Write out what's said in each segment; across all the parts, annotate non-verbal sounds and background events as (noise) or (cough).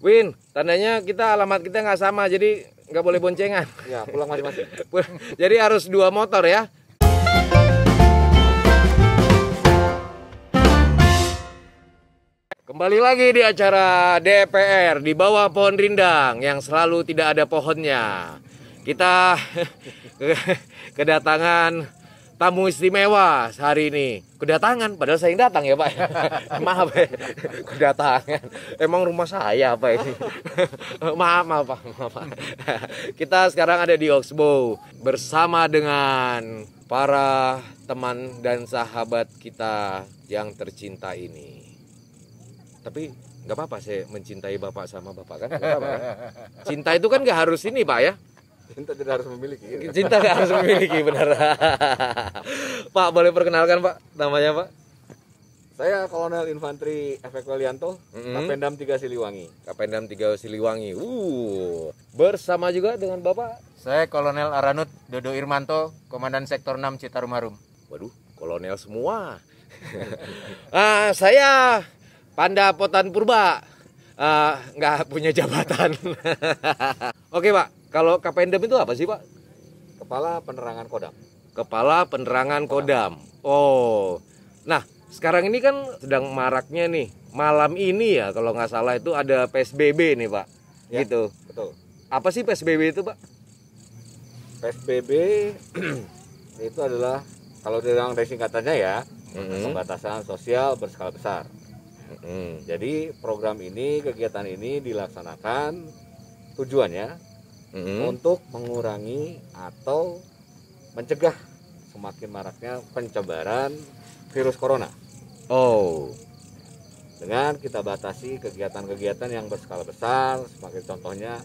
Win, tandanya kita alamat kita nggak sama, jadi nggak boleh boncengan. Ya, pulang masing-masing. (laughs) jadi harus dua motor ya. Kembali lagi di acara DPR di bawah pohon rindang yang selalu tidak ada pohonnya. Kita (laughs) kedatangan tamu istimewa hari ini kedatangan padahal saya yang datang ya pak (laughs) maaf ya kedatangan emang rumah saya apa ini (laughs) maaf maaf pak maaf pak (laughs) kita sekarang ada di Oxbow bersama dengan para teman dan sahabat kita yang tercinta ini tapi nggak apa-apa saya mencintai bapak sama bapak kan, gak apa -apa, kan? cinta itu kan nggak harus ini pak ya Cinta tidak harus memiliki. Ya? Cinta tidak harus memiliki, benar. Pak, boleh perkenalkan Pak namanya Pak? Saya Kolonel Infanteri Efek Walianto, mm -hmm. Kapendam 3 Siliwangi. Kapendam 3 Siliwangi. Uh, bersama juga dengan Bapak. Saya Kolonel Aranut Dodo Irmanto, Komandan Sektor 6 Citarum Harum. Waduh, kolonel semua. (laughs) ah, saya Panda Potan Purba. Ah, nggak punya jabatan. (laughs) Oke, Pak. Kalau Kapendam itu apa sih Pak? Kepala Penerangan Kodam. Kepala Penerangan Kodam. Oh, nah sekarang ini kan sedang maraknya nih malam ini ya kalau nggak salah itu ada PSBB nih Pak. Ya, gitu. Betul. Apa sih PSBB itu Pak? PSBB (clears throat) itu adalah kalau dalam dari singkatannya ya mm-hmm. pembatasan sosial berskala besar. Mm-hmm. Jadi program ini kegiatan ini dilaksanakan tujuannya hmm. untuk mengurangi atau mencegah semakin maraknya pencebaran virus corona. Oh. Dengan kita batasi kegiatan-kegiatan yang berskala besar, sebagai contohnya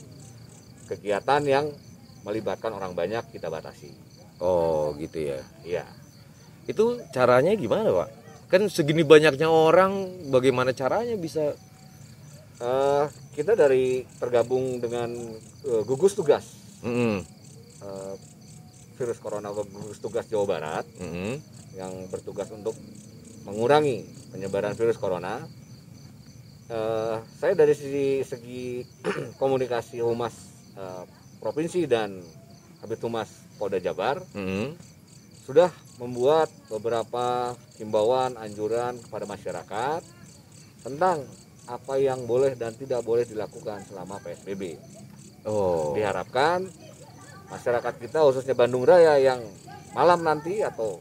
kegiatan yang melibatkan orang banyak kita batasi. Oh, gitu ya. Iya. Itu caranya gimana, Pak? Kan segini banyaknya orang, bagaimana caranya bisa uh, kita dari tergabung dengan uh, gugus tugas mm -hmm. uh, virus corona gugus tugas Jawa Barat mm -hmm. yang bertugas untuk mengurangi penyebaran virus corona. Uh, saya dari sisi segi (clears throat) komunikasi humas uh, provinsi dan Kabit Humas Polda Jabar mm -hmm. sudah membuat beberapa himbauan anjuran kepada masyarakat tentang apa yang boleh dan tidak boleh dilakukan selama PSBB. Oh. Diharapkan masyarakat kita khususnya Bandung Raya yang malam nanti atau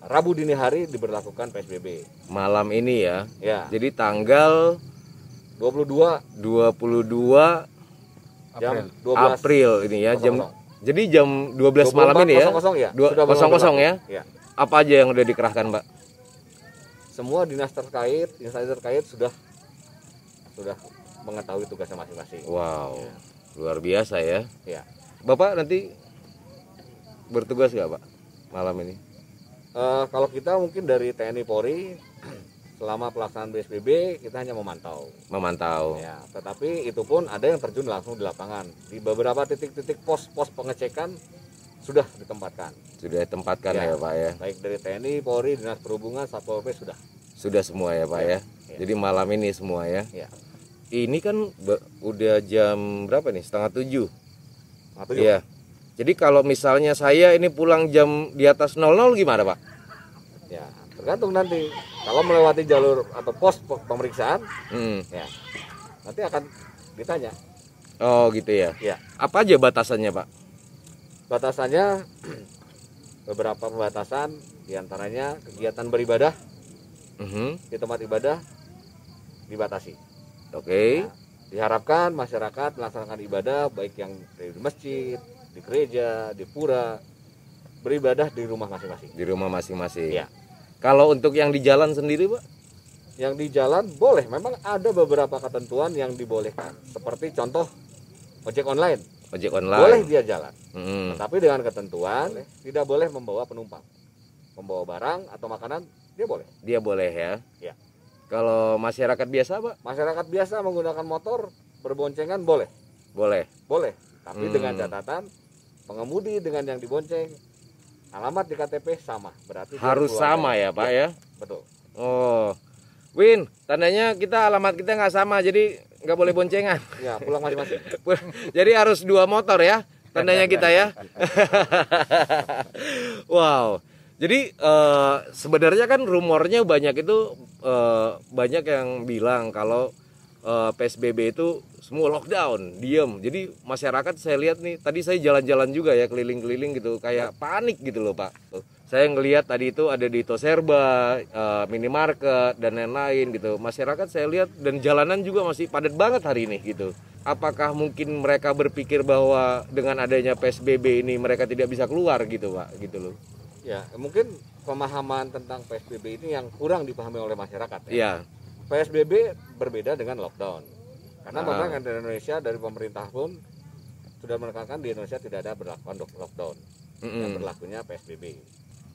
Rabu dini hari diberlakukan PSBB. Malam ini ya. Ya. Jadi tanggal 22 22 jam April. 12 April ini ya 00. jam jadi jam 12 malam ini ya. 00 ya. 2, 00, 00 ya. ya. Apa aja yang udah dikerahkan, Pak? Semua dinas terkait, instansi terkait sudah sudah mengetahui tugasnya masing-masing. Wow. Ya. Luar biasa ya. Ya. Bapak nanti bertugas nggak Pak malam ini? Uh, kalau kita mungkin dari TNI Polri (clears throat) selama pelaksanaan BSBB kita hanya memantau. Memantau. Ya, tetapi itu pun ada yang terjun langsung di lapangan. Di beberapa titik-titik pos-pos pengecekan sudah ditempatkan. Sudah ditempatkan ya, ya Pak ya. Baik dari TNI, Polri, Dinas Perhubungan, Satpol PP sudah. Sudah semua ya Pak iya. ya. ya. ya. Jadi malam ini semua ya. ya ini kan udah jam berapa nih setengah tujuh Iya. Jadi kalau misalnya saya ini pulang jam di atas 00 gimana pak? Ya tergantung nanti. Kalau melewati jalur atau pos pemeriksaan, hmm. ya nanti akan ditanya. Oh gitu ya. Ya. Apa aja batasannya pak? Batasannya (clears throat) beberapa pembatasan diantaranya kegiatan beribadah mm -hmm. di tempat ibadah dibatasi. Oke. Okay. Diharapkan masyarakat melaksanakan ibadah baik yang di masjid, di gereja, di pura, beribadah di rumah masing-masing. Di rumah masing-masing. Ya. Kalau untuk yang di jalan sendiri, Pak? Yang di jalan boleh, memang ada beberapa ketentuan yang dibolehkan. Seperti contoh ojek online. Ojek online. Boleh dia jalan. Hmm. Tapi dengan ketentuan boleh. tidak boleh membawa penumpang. Membawa barang atau makanan dia boleh. Dia boleh ya. Ya. Kalau masyarakat biasa, Pak? Masyarakat biasa menggunakan motor berboncengan boleh. Boleh. Boleh. Tapi hmm. dengan catatan pengemudi dengan yang dibonceng alamat di KTP sama. Berarti harus sama ya, Pak ya? ya? Betul. Oh. Win, tandanya kita alamat kita nggak sama, jadi nggak boleh boncengan. (laughs) Ya, pulang masing-masing. (laughs) jadi harus dua motor ya, tandanya kita ya. (laughs) wow. Jadi uh, sebenarnya kan rumornya banyak itu uh, banyak yang bilang kalau uh, eh, PSBB itu semua lockdown, diem. Jadi masyarakat saya lihat nih, tadi saya jalan-jalan juga ya keliling-keliling gitu, kayak panik gitu loh pak. Saya ngelihat tadi itu ada di Toserba, uh, eh, minimarket dan lain-lain gitu. Masyarakat saya lihat dan jalanan juga masih padat banget hari ini gitu. Apakah mungkin mereka berpikir bahwa dengan adanya PSBB ini mereka tidak bisa keluar gitu pak, gitu loh. Ya, mungkin pemahaman tentang PSBB ini yang kurang dipahami oleh masyarakat ya. ya. PSBB berbeda dengan lockdown. Karena memang uh. dari Indonesia dari pemerintah pun sudah menekankan di Indonesia tidak ada berlakuan lockdown. Mm -hmm. Yang berlakunya PSBB.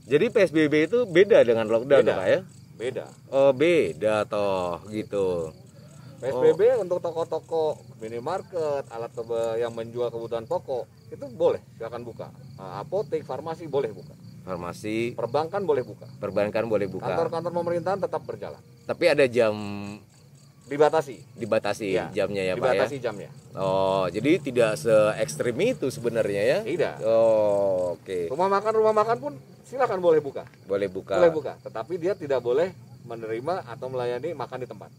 Jadi PSBB itu beda dengan lockdown beda. Ya, Pak ya? Beda. Oh, beda toh gitu. PSBB oh. untuk toko-toko, minimarket, alat yang menjual kebutuhan pokok itu boleh silakan buka. Ah, apotek, farmasi boleh buka farmasi perbankan boleh buka perbankan boleh buka kantor-kantor pemerintahan tetap berjalan tapi ada jam dibatasi dibatasi ya. jamnya ya dibatasi pak ya? jamnya oh jadi tidak se ekstrim itu sebenarnya ya tidak oh oke okay. rumah makan rumah makan pun silakan boleh buka boleh buka boleh buka tetapi dia tidak boleh menerima atau melayani makan di tempat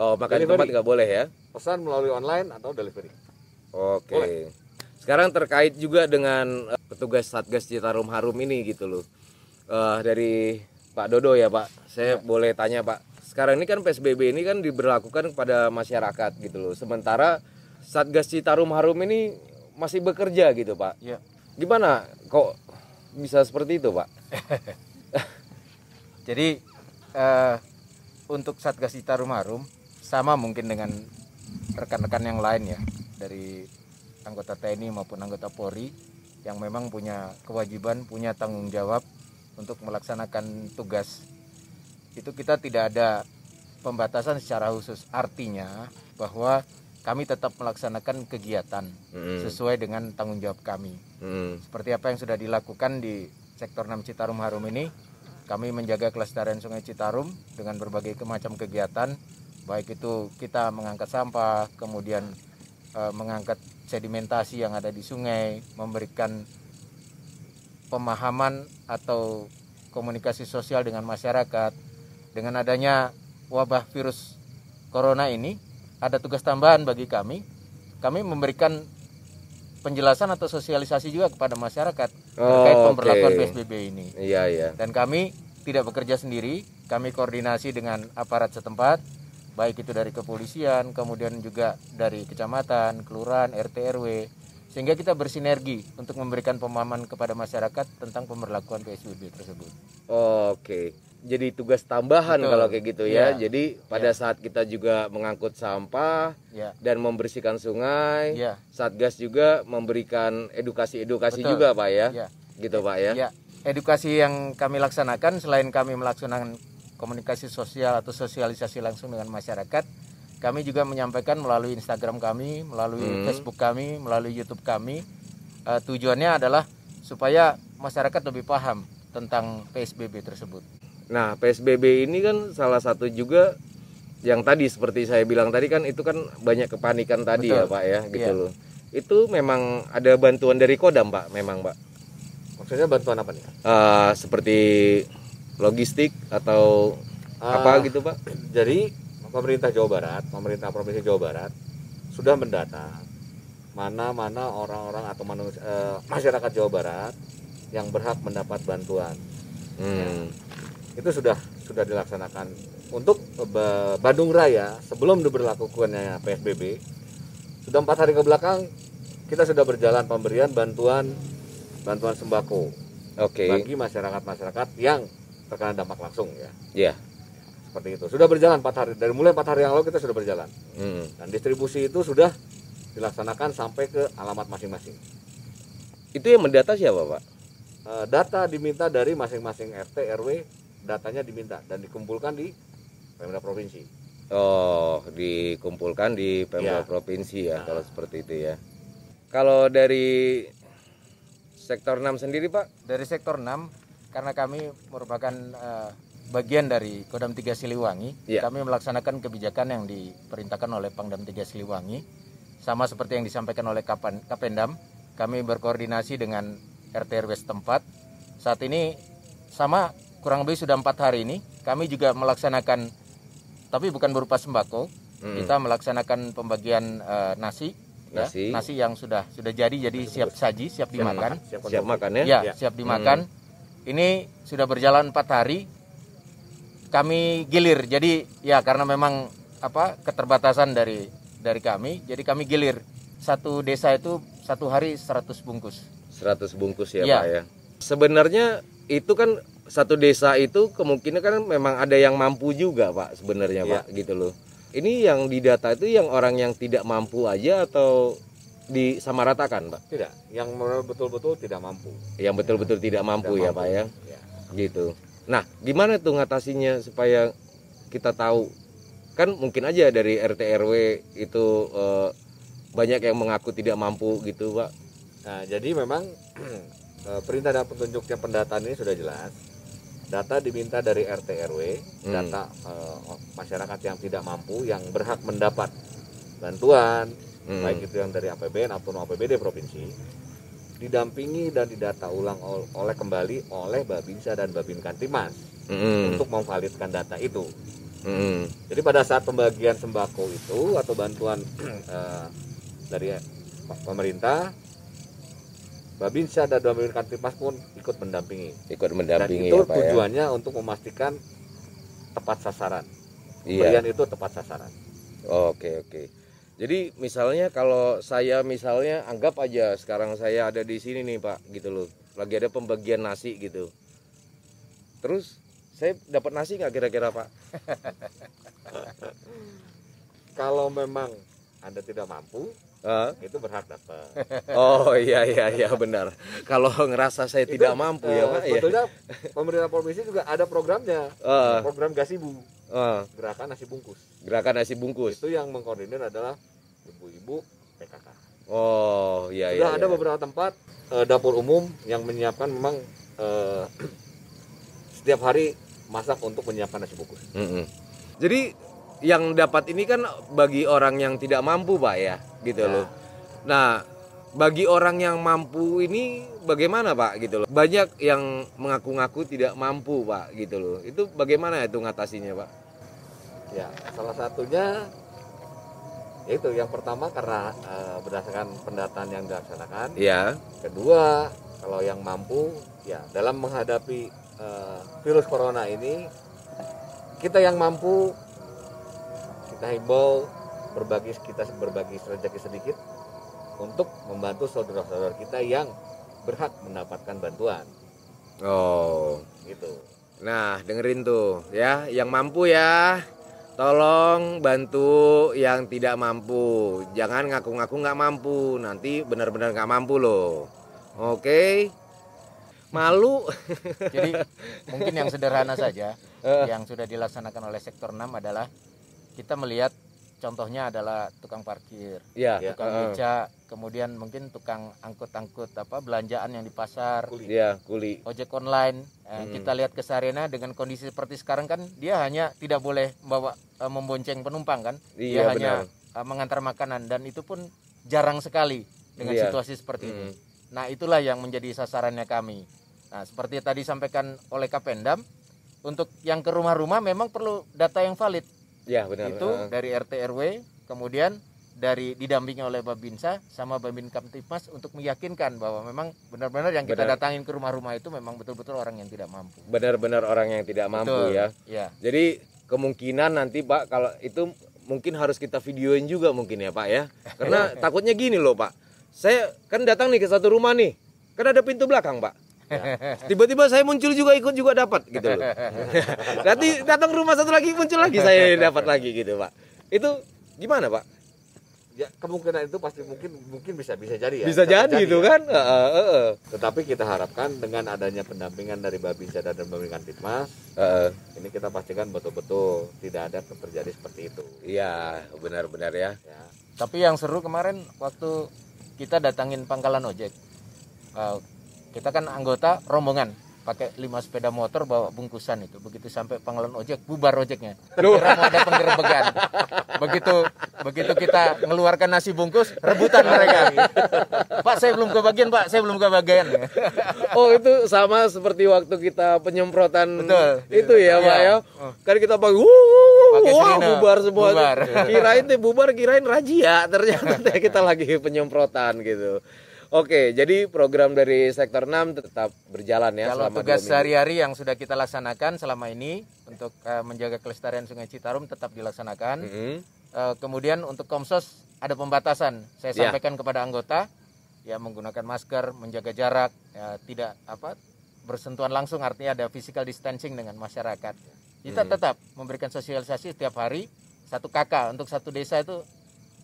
oh makan delivery. di tempat nggak boleh ya pesan melalui online atau delivery oke okay. sekarang terkait juga dengan petugas satgas Citarum Harum ini gitu loh uh, dari Pak Dodo ya Pak saya ya. boleh tanya Pak sekarang ini kan PSBB ini kan diberlakukan kepada masyarakat gitu loh sementara satgas Citarum Harum ini masih bekerja gitu Pak ya. gimana kok bisa seperti itu Pak (laughs) jadi uh, untuk satgas Citarum Harum sama mungkin dengan rekan-rekan yang lain ya dari anggota TNI maupun anggota Polri yang memang punya kewajiban, punya tanggung jawab untuk melaksanakan tugas. Itu kita tidak ada pembatasan secara khusus. Artinya bahwa kami tetap melaksanakan kegiatan hmm. sesuai dengan tanggung jawab kami. Hmm. Seperti apa yang sudah dilakukan di sektor 6 Citarum Harum ini, kami menjaga kelestarian Sungai Citarum dengan berbagai macam kegiatan, baik itu kita mengangkat sampah, kemudian eh, mengangkat sedimentasi yang ada di sungai, memberikan pemahaman atau komunikasi sosial dengan masyarakat. Dengan adanya wabah virus corona ini, ada tugas tambahan bagi kami. Kami memberikan penjelasan atau sosialisasi juga kepada masyarakat oh, terkait pemberlakuan okay. PSBB ini. Iya, iya. Dan kami tidak bekerja sendiri, kami koordinasi dengan aparat setempat, baik itu dari kepolisian, kemudian juga dari kecamatan, kelurahan, RT RW sehingga kita bersinergi untuk memberikan pemahaman kepada masyarakat tentang pemberlakuan PSBB tersebut. Oke. Jadi tugas tambahan Betul. kalau kayak gitu ya. ya. Jadi pada ya. saat kita juga mengangkut sampah ya. dan membersihkan sungai, ya. Satgas juga memberikan edukasi-edukasi juga, Pak ya. ya. Gitu, Pak ya. ya. Edukasi yang kami laksanakan selain kami melaksanakan komunikasi sosial atau sosialisasi langsung dengan masyarakat. Kami juga menyampaikan melalui Instagram kami, melalui hmm. Facebook kami, melalui YouTube kami. Uh, tujuannya adalah supaya masyarakat lebih paham tentang PSBB tersebut. Nah, PSBB ini kan salah satu juga yang tadi seperti saya bilang tadi kan itu kan banyak kepanikan tadi ya, Betul. ya Pak ya gitu iya. loh. Itu memang ada bantuan dari Kodam Pak memang Pak. Maksudnya bantuan apa nih? Uh, seperti logistik atau uh, apa ah, gitu pak? Jadi pemerintah Jawa Barat, pemerintah provinsi Jawa Barat sudah mendata mana-mana orang-orang atau manusia, uh, eh, masyarakat Jawa Barat yang berhak mendapat bantuan. Hmm. Ya, itu sudah sudah dilaksanakan untuk Bandung Raya sebelum diberlakukannya PSBB sudah empat hari ke belakang kita sudah berjalan pemberian bantuan bantuan sembako okay. bagi masyarakat masyarakat yang terkena dampak langsung ya. Iya. Yeah. Seperti itu. Sudah berjalan 4 hari. Dari mulai 4 hari yang lalu kita sudah berjalan. Hmm. Dan distribusi itu sudah dilaksanakan sampai ke alamat masing-masing. Itu yang mendata siapa, Pak? Eh, data diminta dari masing-masing RT RW, datanya diminta dan dikumpulkan di Pemda provinsi. Oh, dikumpulkan di Pemda ya. provinsi ya nah. kalau seperti itu ya. Kalau dari sektor 6 sendiri, Pak? Dari sektor 6 karena kami merupakan uh, bagian dari Kodam 3 Siliwangi, yeah. kami melaksanakan kebijakan yang diperintahkan oleh Pangdam 3 Siliwangi. Sama seperti yang disampaikan oleh Kapan, Kapendam, kami berkoordinasi dengan RT RW setempat. Saat ini sama kurang lebih sudah empat hari ini, kami juga melaksanakan, tapi bukan berupa sembako, hmm. kita melaksanakan pembagian uh, eh, nasi nasi ya, nasi yang sudah sudah jadi jadi siap saji siap, dimakan siap, siap ya, makan ya, ya, ya. siap dimakan hmm. Ini sudah berjalan empat hari. Kami gilir. Jadi ya karena memang apa keterbatasan dari dari kami, jadi kami gilir. Satu desa itu satu hari 100 bungkus. 100 bungkus ya, ya. Pak ya. Sebenarnya itu kan satu desa itu kemungkinan kan memang ada yang mampu juga Pak sebenarnya ya. Pak gitu loh. Ini yang didata itu yang orang yang tidak mampu aja atau disamaratakan, Pak? Tidak, yang betul-betul tidak mampu. Yang betul-betul tidak mampu tidak ya, mampu. Pak ya. ya. Gitu. Nah, gimana tuh ngatasinya supaya kita tahu? Kan mungkin aja dari RT RW itu e, banyak yang mengaku tidak mampu gitu, Pak. Nah, jadi memang (clears throat) eh, perintah dan petunjuknya pendataan ini sudah jelas. Data diminta dari RT RW, hmm. data e, masyarakat yang tidak mampu yang berhak mendapat bantuan, hmm. baik itu yang dari APBN ataupun APBD provinsi didampingi dan didata ulang oleh kembali oleh Babinsa dan Babin Kantimas hmm. untuk memvalidkan data itu. Hmm. Jadi pada saat pembagian sembako itu atau bantuan uh, (clears throat) dari pemerintah, Babinsa dan Babin Kantimas pun ikut mendampingi. Ikut mendampingi. Dan itu ya, ya. tujuannya ya? untuk memastikan tepat sasaran. Iya. itu tepat sasaran. Oke oke. Jadi misalnya kalau saya misalnya anggap aja sekarang saya ada di sini nih Pak gitu loh. Lagi ada pembagian nasi gitu. Terus saya dapat nasi nggak kira-kira Pak? (laughs) kalau memang Anda tidak mampu, Uh? itu berhak dapat. Oh iya iya iya benar. Kalau ngerasa saya itu, tidak mampu uh, ya eh, pak. Ya. Sebetulnya ya. pemerintah provinsi juga ada programnya, uh. program gasibu, uh. gerakan nasi bungkus. Gerakan nasi bungkus. Itu yang mengkoordinir adalah ibu-ibu PKK. Oh, iya Sudah iya. ada iya. beberapa tempat eh, dapur umum yang menyiapkan memang eh, setiap hari masak untuk menyiapkan nasi bungkus. Mm -hmm. Jadi yang dapat ini kan bagi orang yang tidak mampu, Pak ya, gitu ya. loh. Nah, bagi orang yang mampu ini bagaimana pak gitu loh banyak yang mengaku-ngaku tidak mampu pak gitu loh itu bagaimana itu ngatasinya pak ya salah satunya yaitu yang pertama karena uh, berdasarkan pendataan yang dilaksanakan ya kedua kalau yang mampu ya dalam menghadapi uh, virus corona ini kita yang mampu kita himbau berbagi kita berbagi rezeki sedikit untuk membantu saudara-saudara kita yang berhak mendapatkan bantuan oh gitu nah dengerin tuh ya yang mampu ya tolong bantu yang tidak mampu jangan ngaku-ngaku nggak mampu nanti benar-benar nggak mampu loh oke malu (laughs) jadi mungkin yang sederhana saja yang sudah dilaksanakan oleh sektor 6 adalah kita melihat contohnya adalah tukang parkir, ya. tukang uh. kemudian mungkin tukang angkut-angkut apa belanjaan yang di pasar, kuli. Ya, kuli. ojek online. Hmm. Kita lihat ke Sarena dengan kondisi seperti sekarang kan dia hanya tidak boleh membawa eh, membonceng penumpang kan, iya, dia benar. hanya eh, mengantar makanan dan itu pun jarang sekali dengan ya. situasi seperti hmm. ini. Nah itulah yang menjadi sasarannya kami. Nah seperti tadi sampaikan oleh Kapendam, untuk yang ke rumah-rumah memang perlu data yang valid ya benar itu uh. dari RT RW kemudian dari didampingi oleh Babinsa sama Babin Kamtipmas untuk meyakinkan bahwa memang benar-benar yang kita benar. datangin ke rumah-rumah itu memang betul-betul orang yang tidak mampu. Benar-benar orang yang tidak mampu betul. ya. ya. Jadi kemungkinan nanti Pak kalau itu mungkin harus kita videoin juga mungkin ya Pak ya. Karena (laughs) takutnya gini loh Pak. Saya kan datang nih ke satu rumah nih. Kan ada pintu belakang Pak. Ya. Tiba-tiba saya muncul juga ikut juga dapat gitu loh. (laughs) Nanti datang rumah satu lagi muncul lagi saya dapat lagi gitu pak. Itu gimana pak? ya kemungkinan itu pasti mungkin mungkin bisa bisa jadi ya bisa jadi itu ya. kan uh, uh, uh. tetapi kita harapkan dengan adanya pendampingan dari babinsa dan pendampingan Ditmas uh, uh. ini kita pastikan betul-betul tidak ada terjadi seperti itu iya benar-benar ya. ya tapi yang seru kemarin waktu kita datangin pangkalan ojek uh, kita kan anggota rombongan pakai lima sepeda motor bawa bungkusan itu begitu sampai pangalan ojek bubar ojeknya kira mau ada penggerbegan begitu begitu kita mengeluarkan nasi bungkus rebutan mereka pak saya belum kebagian pak saya belum kebagian oh itu sama seperti waktu kita penyemprotan Betul. itu ya pak iya. ya, Kali oh. kan kita pakai wah bubar semua bubar. kirain bubar kirain rajia ternyata kita lagi penyemprotan gitu Oke, jadi program dari sektor 6 tetap berjalan ya Kalau tugas sehari-hari yang sudah kita laksanakan selama ini untuk uh, menjaga kelestarian Sungai Citarum tetap dilaksanakan. Mm -hmm. uh, kemudian untuk Komsos ada pembatasan. Saya ya. sampaikan kepada anggota ya menggunakan masker, menjaga jarak, ya, tidak apa bersentuhan langsung artinya ada physical distancing dengan masyarakat. Kita mm. tetap memberikan sosialisasi setiap hari satu kakak untuk satu desa itu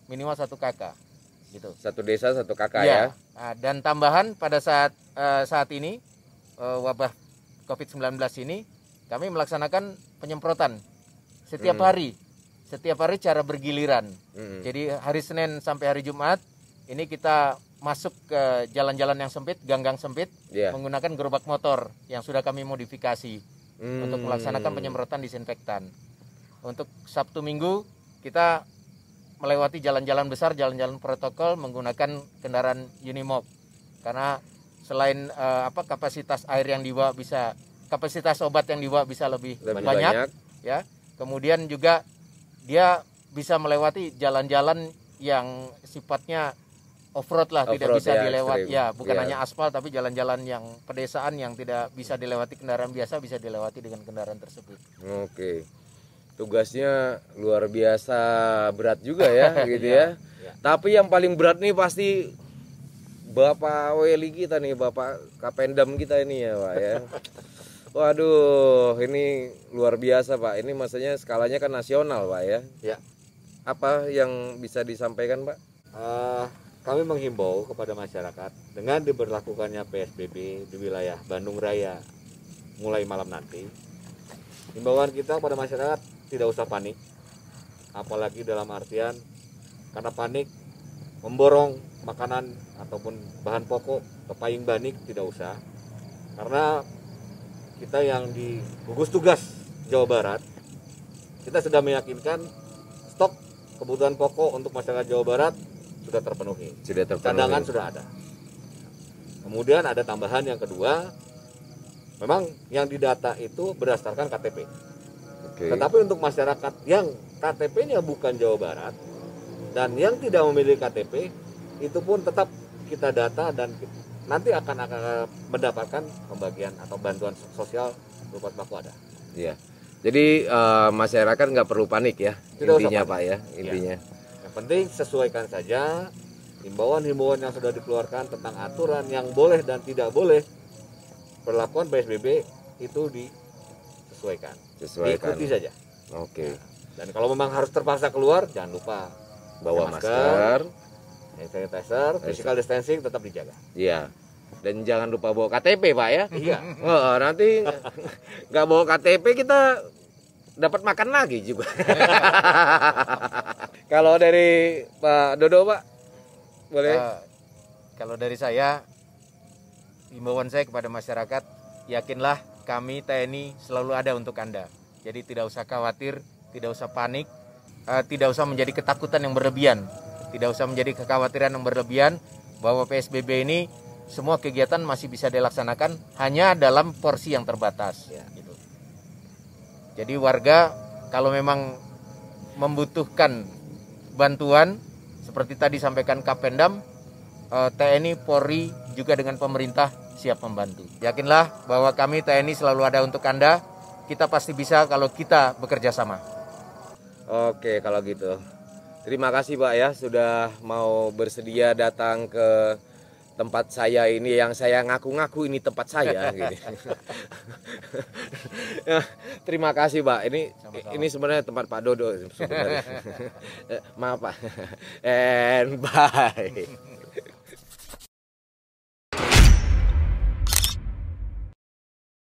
minimal satu kakak gitu. Satu desa satu kakak ya. ya. Nah, dan tambahan pada saat uh, saat ini uh, wabah COVID-19 ini kami melaksanakan penyemprotan setiap hmm. hari. Setiap hari cara bergiliran. Hmm. Jadi hari Senin sampai hari Jumat ini kita masuk ke jalan-jalan yang sempit, ganggang gang sempit yeah. menggunakan gerobak motor yang sudah kami modifikasi hmm. untuk melaksanakan penyemprotan disinfektan. Untuk Sabtu Minggu kita melewati jalan-jalan besar, jalan-jalan protokol menggunakan kendaraan Unimog. Karena selain uh, apa kapasitas air yang dibawa bisa kapasitas obat yang dibawa bisa lebih, lebih banyak, banyak ya. Kemudian juga dia bisa melewati jalan-jalan yang sifatnya off road lah, off -road tidak bisa ya, dilewati ya, bukan ya. hanya aspal tapi jalan-jalan yang pedesaan yang tidak bisa dilewati kendaraan biasa bisa dilewati dengan kendaraan tersebut. Oke. Okay tugasnya luar biasa berat juga ya (laughs) gitu iya, ya. ya. Tapi yang paling berat nih pasti Bapak Weli kita nih, Bapak Kapendam kita ini ya, Pak ya. (laughs) Waduh, ini luar biasa, Pak. Ini maksudnya skalanya kan nasional, Pak ya. Ya. Apa yang bisa disampaikan, Pak? Uh, kami menghimbau kepada masyarakat dengan diberlakukannya PSBB di wilayah Bandung Raya mulai malam nanti Himbauan kita pada masyarakat tidak usah panik, apalagi dalam artian karena panik memborong makanan ataupun bahan pokok ke payung banik tidak usah. Karena kita yang di gugus tugas Jawa Barat kita sudah meyakinkan stok kebutuhan pokok untuk masyarakat Jawa Barat sudah terpenuhi. Sudah terpenuhi. Cadangan sudah ada. Kemudian ada tambahan yang kedua, memang yang didata itu berdasarkan KTP. Okay. Tetapi untuk masyarakat yang KTP-nya bukan Jawa Barat dan yang tidak memiliki KTP itu pun tetap kita data dan nanti akan, mendapatkan pembagian atau bantuan sosial berupa baku ada. Iya. Jadi uh, masyarakat nggak perlu panik ya tidak intinya Pak ya iya. intinya. Ya. Yang penting sesuaikan saja himbauan-himbauan yang sudah dikeluarkan tentang aturan yang boleh dan tidak boleh perlakuan PSBB itu disesuaikan. Sesuaikan. Diikuti saja. Oke. Okay. Nah, dan kalau memang harus terpaksa keluar, jangan lupa bawa masker, masker sanitizer, physical distancing tetap dijaga. Iya. Dan jangan lupa bawa KTP, Pak ya. Iya. Oh, nanti (laughs) nggak bawa KTP kita dapat makan lagi juga. (laughs) kalau dari Pak Dodo, Pak, boleh? Uh, kalau dari saya Imbauan saya kepada masyarakat, yakinlah kami TNI selalu ada untuk Anda. Jadi tidak usah khawatir, tidak usah panik, eh, tidak usah menjadi ketakutan yang berlebihan, tidak usah menjadi kekhawatiran yang berlebihan bahwa PSBB ini semua kegiatan masih bisa dilaksanakan hanya dalam porsi yang terbatas. Ya. Gitu. Jadi warga kalau memang membutuhkan bantuan seperti tadi sampaikan Kapendam, eh, TNI, Polri juga dengan pemerintah siap membantu. Yakinlah bahwa kami TNI selalu ada untuk Anda. Kita pasti bisa kalau kita bekerja sama. Oke, kalau gitu. Terima kasih Pak ya sudah mau bersedia datang ke tempat saya ini yang saya ngaku-ngaku ini tempat saya (laughs) gitu. Ya, terima kasih Pak. Ini Sama -sama. ini sebenarnya tempat Pak Dodo (laughs) eh, Maaf Pak. (laughs) And bye.